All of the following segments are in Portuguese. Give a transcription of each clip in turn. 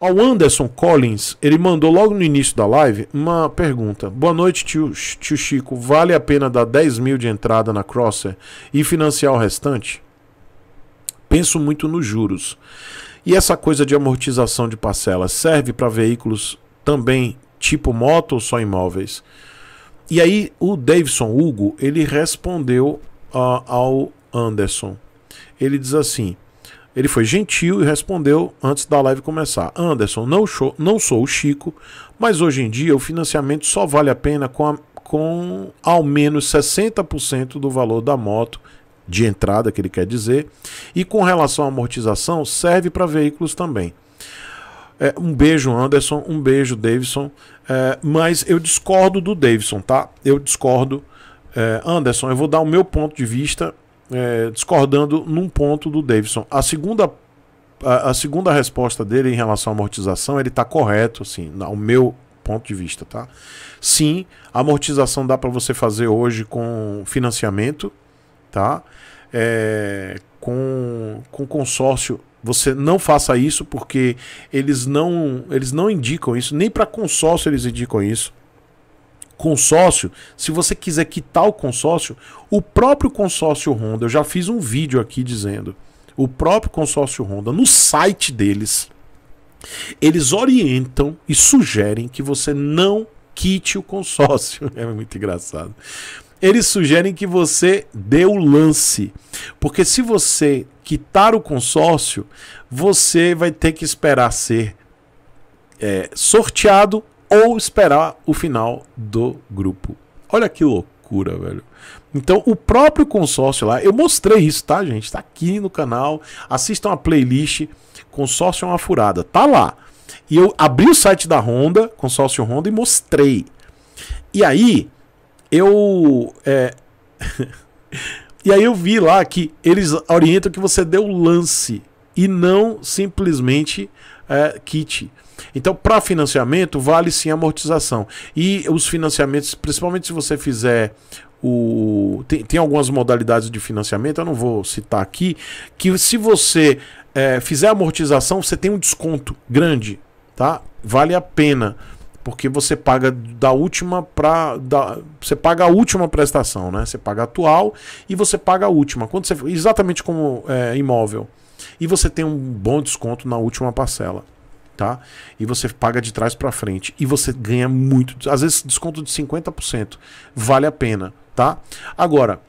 Ao Anderson Collins, ele mandou logo no início da live uma pergunta. Boa noite, tio, tio Chico. Vale a pena dar 10 mil de entrada na Crosser e financiar o restante? Penso muito nos juros. E essa coisa de amortização de parcelas serve para veículos também tipo moto ou só imóveis? E aí o Davidson Hugo, ele respondeu uh, ao Anderson. Ele diz assim... Ele foi gentil e respondeu antes da live começar: Anderson, não, show, não sou o Chico, mas hoje em dia o financiamento só vale a pena com, a, com ao menos 60% do valor da moto de entrada, que ele quer dizer, e com relação à amortização, serve para veículos também. É, um beijo, Anderson, um beijo, Davidson, é, mas eu discordo do Davidson, tá? Eu discordo. É, Anderson, eu vou dar o meu ponto de vista é, discordando num ponto do Davidson. A segunda, a, a, segunda resposta dele em relação à amortização, ele está correto, assim, ao meu ponto de vista, tá? Sim, amortização dá para você fazer hoje com financiamento, tá? É, com, com consórcio você não faça isso porque eles não eles não indicam isso nem para consórcio eles indicam isso consórcio, se você quiser quitar o consórcio, o próprio consórcio Honda, eu já fiz um vídeo aqui dizendo, o próprio consórcio Honda, no site deles, eles orientam e sugerem que você não quite o consórcio. É muito engraçado. Eles sugerem que você dê o lance, porque se você quitar o consórcio, você vai ter que esperar ser é, sorteado ou esperar o final do grupo. Olha que loucura, velho. Então, o próprio consórcio lá, eu mostrei isso, tá, gente? Tá aqui no canal. Assistam a playlist Consórcio é uma furada. Tá lá. E eu abri o site da Honda, consórcio Honda, e mostrei. E aí, eu. É... e aí eu vi lá que eles orientam que você dê o lance e não simplesmente é, kit. Então, para financiamento, vale sim a amortização. E os financiamentos, principalmente se você fizer o. Tem, tem algumas modalidades de financiamento, eu não vou citar aqui, que se você é, fizer amortização, você tem um desconto grande, tá? Vale a pena porque você paga da última para você paga a última prestação, né? Você paga a atual e você paga a última. Quando você exatamente como é, imóvel e você tem um bom desconto na última parcela tá? E você paga de trás para frente e você ganha muito, às vezes desconto de 50%, vale a pena, tá? Agora,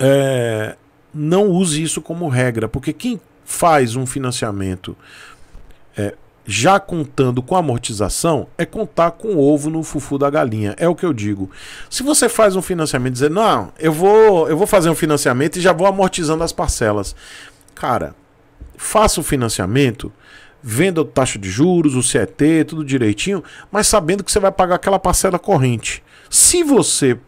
é, não use isso como regra, porque quem faz um financiamento é, já contando com amortização é contar com o ovo no fufu da galinha. É o que eu digo. Se você faz um financiamento dizer, não, eu vou, eu vou fazer um financiamento e já vou amortizando as parcelas. Cara, faça o financiamento venda o taxa de juros, o CET, tudo direitinho, mas sabendo que você vai pagar aquela parcela corrente. Se você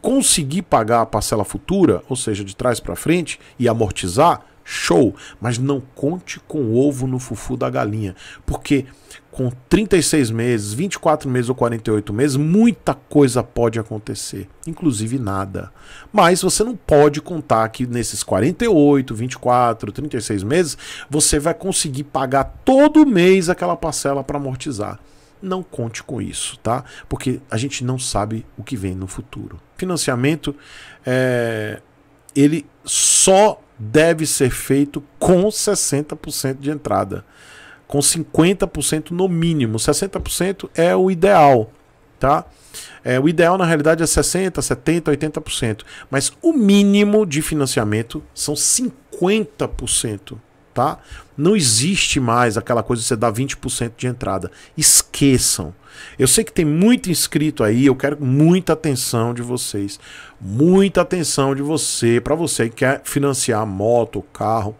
conseguir pagar a parcela futura, ou seja, de trás para frente, e amortizar, Show! Mas não conte com o ovo no fufu da galinha, porque com 36 meses, 24 meses ou 48 meses, muita coisa pode acontecer, inclusive nada. Mas você não pode contar que nesses 48, 24, 36 meses, você vai conseguir pagar todo mês aquela parcela para amortizar. Não conte com isso, tá? Porque a gente não sabe o que vem no futuro. Financiamento, é, ele só deve ser feito com 60% de entrada, com 50% no mínimo. 60% é o ideal, tá? É, o ideal na realidade é 60, 70, 80%, mas o mínimo de financiamento são 50% tá? Não existe mais aquela coisa de você dar 20% de entrada. Esqueçam. Eu sei que tem muito inscrito aí, eu quero muita atenção de vocês. Muita atenção de você, para você que quer financiar moto, carro.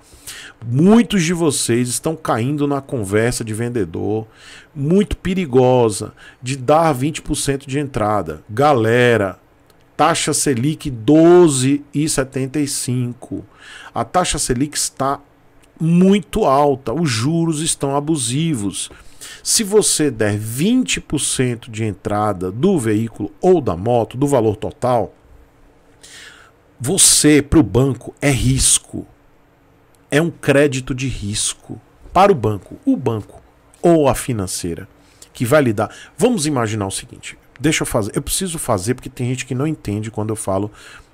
Muitos de vocês estão caindo na conversa de vendedor muito perigosa de dar 20% de entrada. Galera, taxa Selic 12,75. A taxa Selic está muito alta, os juros estão abusivos. Se você der 20% de entrada do veículo ou da moto, do valor total, você para o banco é risco. É um crédito de risco para o banco, o banco ou a financeira que vai lidar. Vamos imaginar o seguinte: deixa eu fazer, eu preciso fazer porque tem gente que não entende quando eu falo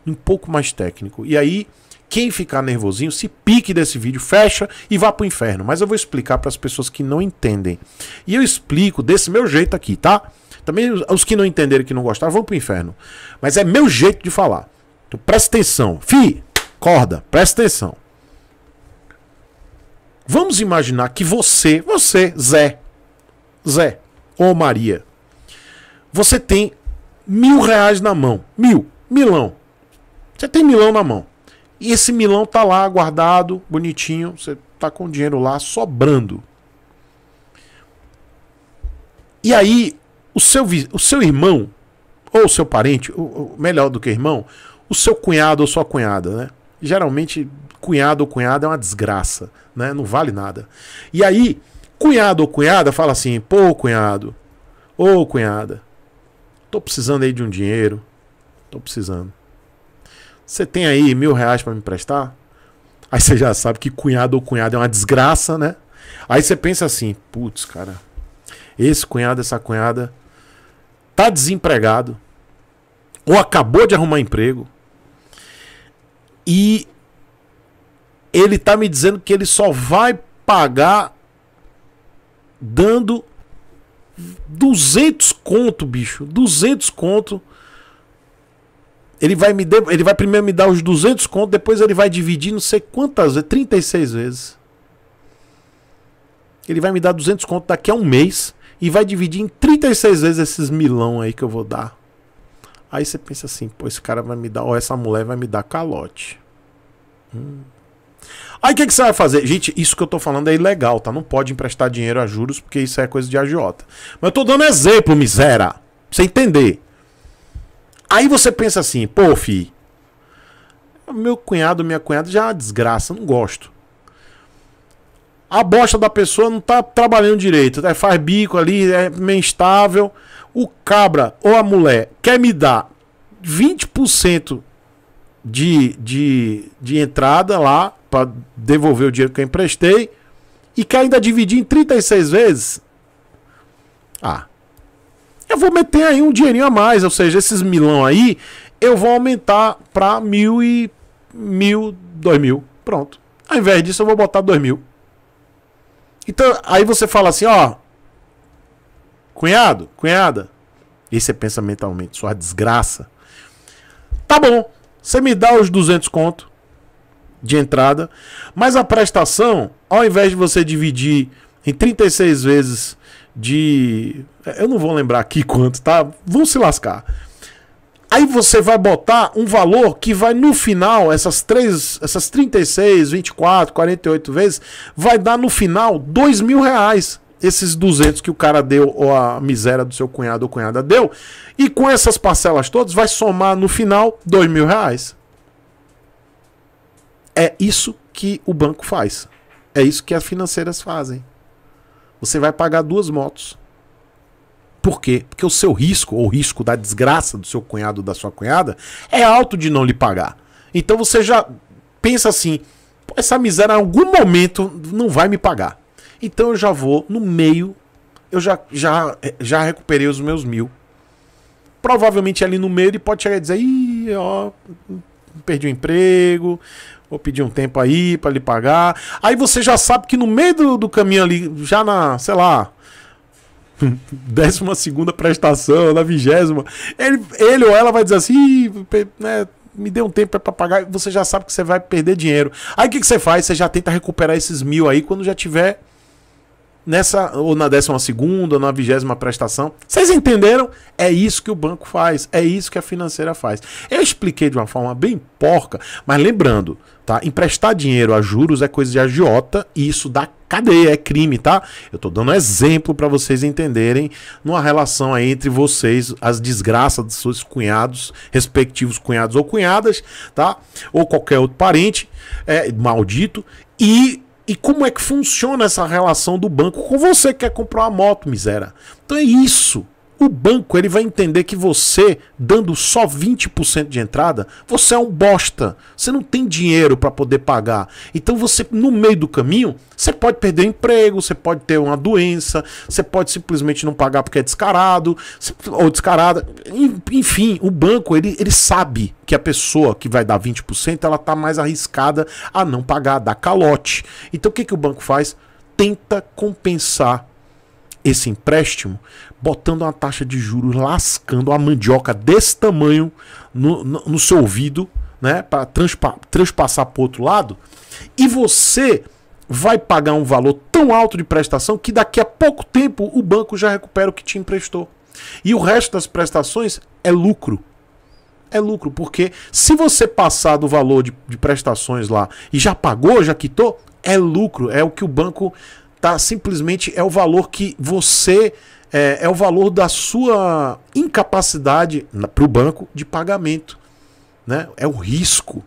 um pouco mais técnico. E aí quem ficar nervosinho, se pique desse vídeo, fecha e vá pro inferno. Mas eu vou explicar para as pessoas que não entendem. E eu explico desse meu jeito aqui, tá? Também os que não entenderam que não gostaram, vão pro inferno. Mas é meu jeito de falar. Então presta atenção. Fi, corda, presta atenção. Vamos imaginar que você, você, Zé, Zé ou Maria, você tem mil reais na mão. Mil, milão. Você tem milão na mão. E esse milão tá lá guardado, bonitinho, você tá com dinheiro lá sobrando. E aí, o seu, o seu irmão, ou o seu parente, ou, melhor do que irmão, o seu cunhado ou sua cunhada, né? Geralmente, cunhado ou cunhada é uma desgraça, né? Não vale nada. E aí, cunhado ou cunhada fala assim: pô, cunhado, ô cunhada, tô precisando aí de um dinheiro, tô precisando. Você tem aí mil reais para me emprestar? Aí você já sabe que cunhado ou cunhada é uma desgraça, né? Aí você pensa assim, putz, cara, esse cunhado, essa cunhada tá desempregado ou acabou de arrumar emprego e ele tá me dizendo que ele só vai pagar dando 200 conto, bicho, 200 conto ele vai me de... ele vai primeiro me dar os 200 contos, depois ele vai dividir não sei quantas vezes, 36 vezes. Ele vai me dar 200 contos daqui a um mês e vai dividir em 36 vezes esses milão aí que eu vou dar. Aí você pensa assim, pô, esse cara vai me dar, ou essa mulher vai me dar calote. Hum. Aí o que, que você vai fazer? Gente, isso que eu tô falando é ilegal, tá? Não pode emprestar dinheiro a juros, porque isso é coisa de agiota. Mas eu tô dando exemplo, miséria. Pra você entender. Aí você pensa assim, pô, fi, meu cunhado, minha cunhada já é desgraça, não gosto. A bosta da pessoa não tá trabalhando direito, né? faz bico ali, é meio instável. O cabra ou a mulher quer me dar 20% de, de, de entrada lá para devolver o dinheiro que eu emprestei e quer ainda dividir em 36 vezes. Ah, eu vou meter aí um dinheirinho a mais, ou seja, esses milão aí, eu vou aumentar para mil e mil, dois mil, pronto. Ao invés disso, eu vou botar dois mil. Então, aí você fala assim, ó, cunhado, cunhada, isso é pensa mentalmente, sua desgraça. Tá bom, você me dá os 200 conto de entrada, mas a prestação, ao invés de você dividir em 36 vezes de. Eu não vou lembrar aqui quanto, tá? Vão se lascar. Aí você vai botar um valor que vai no final, essas, três, essas 36, 24, 48 vezes, vai dar no final dois mil reais. Esses 200 que o cara deu, ou a miséria do seu cunhado ou cunhada deu. E com essas parcelas todas, vai somar no final dois mil reais. É isso que o banco faz. É isso que as financeiras fazem você vai pagar duas motos. Por quê? Porque o seu risco, ou o risco da desgraça do seu cunhado ou da sua cunhada, é alto de não lhe pagar. Então você já pensa assim: essa miséria em algum momento não vai me pagar. Então eu já vou no meio, eu já, já, já recuperei os meus mil. Provavelmente ali no meio ele pode chegar e dizer: ih, ó, perdi o emprego, Vou pedir um tempo aí para lhe pagar. Aí você já sabe que no meio do, do caminho ali, já na, sei lá, décima segunda prestação, na vigésima, ele, ele ou ela vai dizer assim, né, me dê um tempo é para pagar, você já sabe que você vai perder dinheiro. Aí o que, que você faz? Você já tenta recuperar esses mil aí quando já tiver nessa ou na décima segunda, ou na vigésima prestação. Vocês entenderam? É isso que o banco faz, é isso que a financeira faz. Eu expliquei de uma forma bem porca, mas lembrando, tá? Emprestar dinheiro a juros é coisa de agiota e isso dá cadeia, é crime, tá? Eu tô dando exemplo para vocês entenderem numa relação aí entre vocês, as desgraças dos seus cunhados, respectivos cunhados ou cunhadas, tá? Ou qualquer outro parente, é maldito e e como é que funciona essa relação do banco com você que quer comprar uma moto, miséria? Então é isso o banco ele vai entender que você, dando só 20% de entrada, você é um bosta. Você não tem dinheiro para poder pagar. Então você, no meio do caminho, você pode perder emprego, você pode ter uma doença, você pode simplesmente não pagar porque é descarado, ou descarada. Enfim, o banco ele, ele sabe que a pessoa que vai dar 20%, ela tá mais arriscada a não pagar, a dar calote. Então o que, que o banco faz? Tenta compensar esse empréstimo botando uma taxa de juros, lascando a mandioca desse tamanho no, no, no seu ouvido, né? Para transpa transpassar para outro lado. E você vai pagar um valor tão alto de prestação que daqui a pouco tempo o banco já recupera o que te emprestou. E o resto das prestações é lucro. É lucro, porque se você passar do valor de, de prestações lá e já pagou, já quitou, é lucro. É o que o banco tá simplesmente é o valor que você é, é o valor da sua incapacidade para o banco de pagamento. Né? É o risco.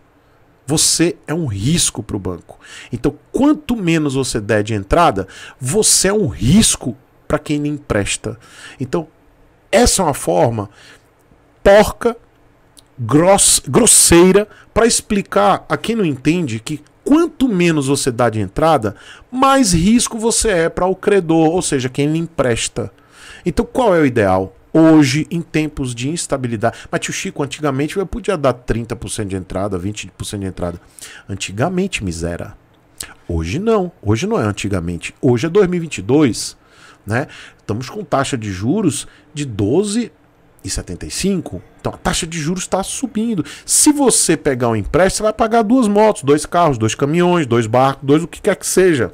Você é um risco para o banco. Então, quanto menos você der de entrada, você é um risco para quem lhe empresta. Então, essa é uma forma porca, gross, grosseira, para explicar a quem não entende que quanto menos você dá de entrada, mais risco você é para o credor, ou seja, quem lhe empresta. Então qual é o ideal? Hoje, em tempos de instabilidade. Mas tio Chico, antigamente eu podia dar 30% de entrada, 20% de entrada. Antigamente, miséria. Hoje não. Hoje não é antigamente. Hoje é 2022. Né? Estamos com taxa de juros de 12,75. e Então a taxa de juros está subindo. Se você pegar um empréstimo, você vai pagar duas motos, dois carros, dois caminhões, dois barcos, dois o que quer que seja.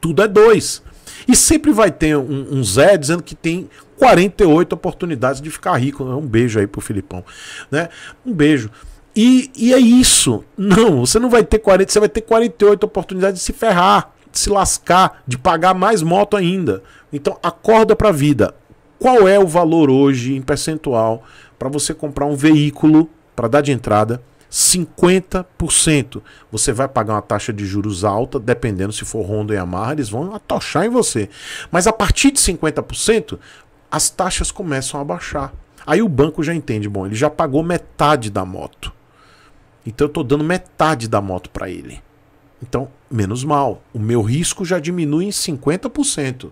Tudo é dois. E sempre vai ter um, um Zé dizendo que tem 48 oportunidades de ficar rico. Um beijo aí pro Filipão. Né? Um beijo. E, e é isso. Não, você não vai ter 40, você vai ter 48 oportunidades de se ferrar, de se lascar, de pagar mais moto ainda. Então, acorda pra vida. Qual é o valor hoje em percentual para você comprar um veículo para dar de entrada 50%. Você vai pagar uma taxa de juros alta, dependendo se for Honda e Yamaha, eles vão atochar em você. Mas a partir de 50%, as taxas começam a baixar. Aí o banco já entende, bom, ele já pagou metade da moto. Então eu estou dando metade da moto para ele. Então, menos mal, o meu risco já diminui em 50%.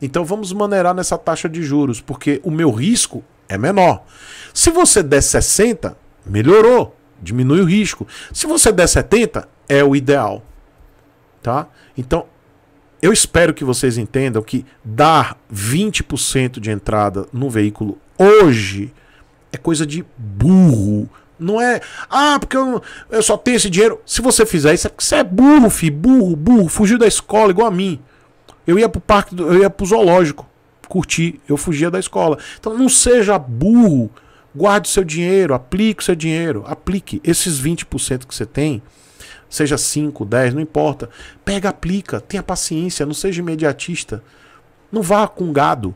Então vamos maneirar nessa taxa de juros, porque o meu risco é menor. Se você der 60, melhorou diminui o risco. Se você der 70, é o ideal. Tá? Então, eu espero que vocês entendam que dar 20% de entrada no veículo hoje é coisa de burro. Não é, ah, porque eu, eu só tenho esse dinheiro. Se você fizer isso, é porque você é burro, filho, burro, burro, fugiu da escola igual a mim. Eu ia pro parque, eu ia pro zoológico curtir, eu fugia da escola. Então não seja burro. Guarde o seu dinheiro, aplique o seu dinheiro, aplique esses 20% que você tem, seja 5, 10, não importa. Pega, aplica, tenha paciência, não seja imediatista. Não vá com gado.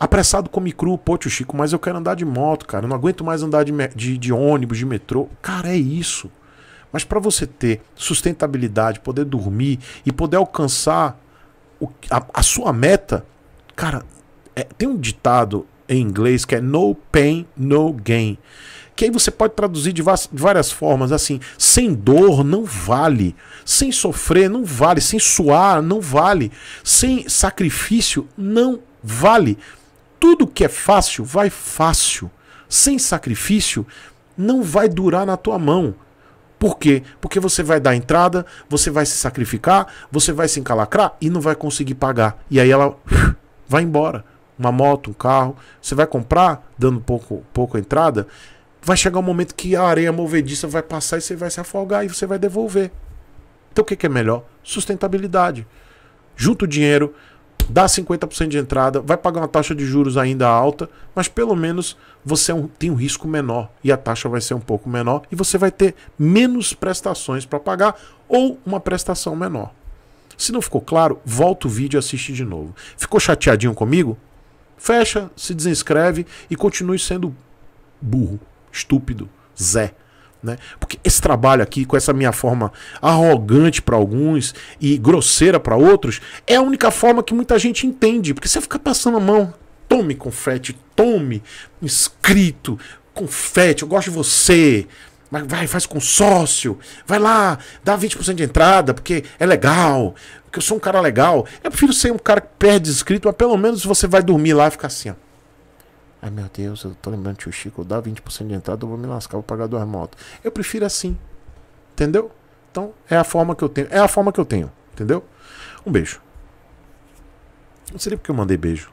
Apressado come cru, pô, tio Chico, mas eu quero andar de moto, cara. Eu não aguento mais andar de, de, de ônibus, de metrô. Cara, é isso. Mas para você ter sustentabilidade, poder dormir e poder alcançar o, a, a, sua meta, cara, é, tem um ditado em inglês, que é No Pain, No Gain. Que aí você pode traduzir de várias formas, assim, sem dor não vale, sem sofrer não vale, sem suar não vale, sem sacrifício não vale. Tudo que é fácil vai fácil. Sem sacrifício não vai durar na tua mão. Por quê? Porque você vai dar entrada, você vai se sacrificar, você vai se encalacrar e não vai conseguir pagar. E aí ela vai embora uma moto, um carro, você vai comprar dando pouco, pouco entrada, vai chegar um momento que a areia movediça vai passar e você vai se afogar e você vai devolver. Então o que, que é melhor? Sustentabilidade. Junta o dinheiro, dá 50% de entrada, vai pagar uma taxa de juros ainda alta, mas pelo menos você é tem um risco menor e a taxa vai ser um pouco menor e você vai ter menos prestações para pagar ou uma prestação menor. Se não ficou claro, volta o vídeo e assiste de novo. Ficou chateadinho comigo? Fecha, se desinscreve e continue sendo burro, estúpido, Zé. Né? Porque esse trabalho aqui, com essa minha forma arrogante para alguns e grosseira para outros, é a única forma que muita gente entende. Porque você fica passando a mão, tome confete, tome inscrito, confete, eu gosto de você, mas vai, faz com sócio. Vai lá, dá 20% de entrada, porque é legal. Porque eu sou um cara legal. Eu prefiro ser um cara que perde inscrito, mas pelo menos você vai dormir lá e ficar assim, ó. Ai meu Deus, eu tô lembrando que o Chico dá 20% de entrada, eu vou me lascar, vou pagar duas motos. Eu prefiro assim. Entendeu? Então, é a forma que eu tenho. É a forma que eu tenho, entendeu? Um beijo. Não seria porque eu mandei beijo.